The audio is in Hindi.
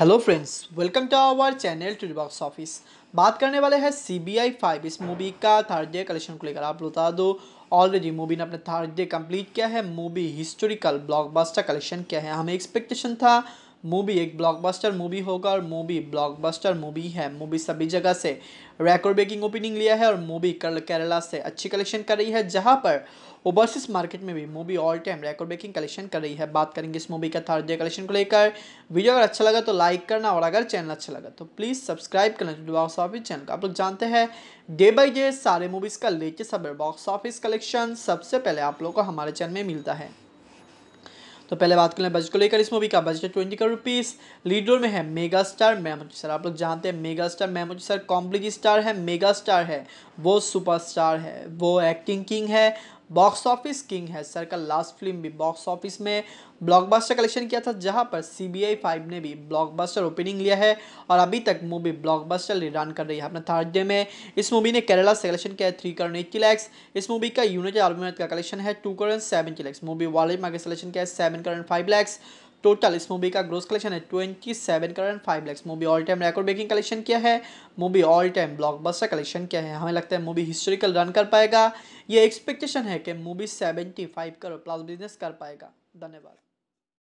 hello friends welcome to our channel to box office बात करने वाले हैं सी बी आई फाइव इस मूवी का थर्ड डे कलेक्शन को लेकर आप बता दो ऑलरेडी मूवी ने अपने थर्ड डे कंप्लीट किया है मूवी हिस्टोरिकल ब्लॉकबस्टर कलेक्शन किया है हमें एक्सपेक्टेशन था मूवी एक ब्लॉकबस्टर मूवी होगा और मूवी ब्लॉकबस्टर मूवी है मूवी सभी जगह से रेकॉर्ड ब्रेकिंग ओपनिंग लिया है और मूवी केरला से अच्छी कलेक्शन कर रही है जहां पर ओवरसीज मार्केट में भी movie all time record breaking collection कर रही है बात करेंगे इस मूवी का थर्ड डे कलेक्शन को लेकर वीडियो अगर अच्छा लगा तो लाइक करना और अगर चैनल अच्छा लगा तो प्लीज़ सब्सक्राइब करना तो बॉक्स ऑफिस चैनल का आप लोग जानते हैं डे बाई डे सारे मूवीज़ का लेटेस्ट अब बॉक्स ऑफिस कलेक्शन सबसे पहले आप लोग को हमारे चैनल में मिलता है तो पहले बात कर लें बजट को लेकर इस मूवी का budget twenty crore rupees lead role में है मेगा स्टार महमूद सर आप लोग जानते हैं मेगा स्टार महमूद सर कॉम्प्लिक स्टार है मेगा स्टार है वो सुपरस्टार है वो एक्टिंग किंग है बॉक्स ऑफिस किंग है सर का लास्ट फिल्म भी बॉक्स ऑफिस में ब्लॉकबस्टर कलेक्शन किया था जहां पर सी बी आई फाइव ने भी ब्लॉकबस्टर ओपनिंग लिया है और अभी तक मूवी ब्लॉकबस्टर रन कर रही है अपना थर्ड डे में इस मूवी ने केरला से कलेक्शन किया है थ्री करोड़ एट्टी लैक्स इस मूवी का यूनिट आर्मी का कलेक्शन है two crore seventy lakhs movie world market collection किया है seven crore five lakhs total इस मूवी का ग्रोस कलेक्शन है twenty seven crore and five lakhs movie all time record breaking collection किया है movie all time blockbuster collection क्या है हमें लगता है मूवी हिस्टोरिकल रन कर पाएगा ये एक्सपेक्टेशन है कि movie seventy five crore plus business कर पाएगा धन्यवाद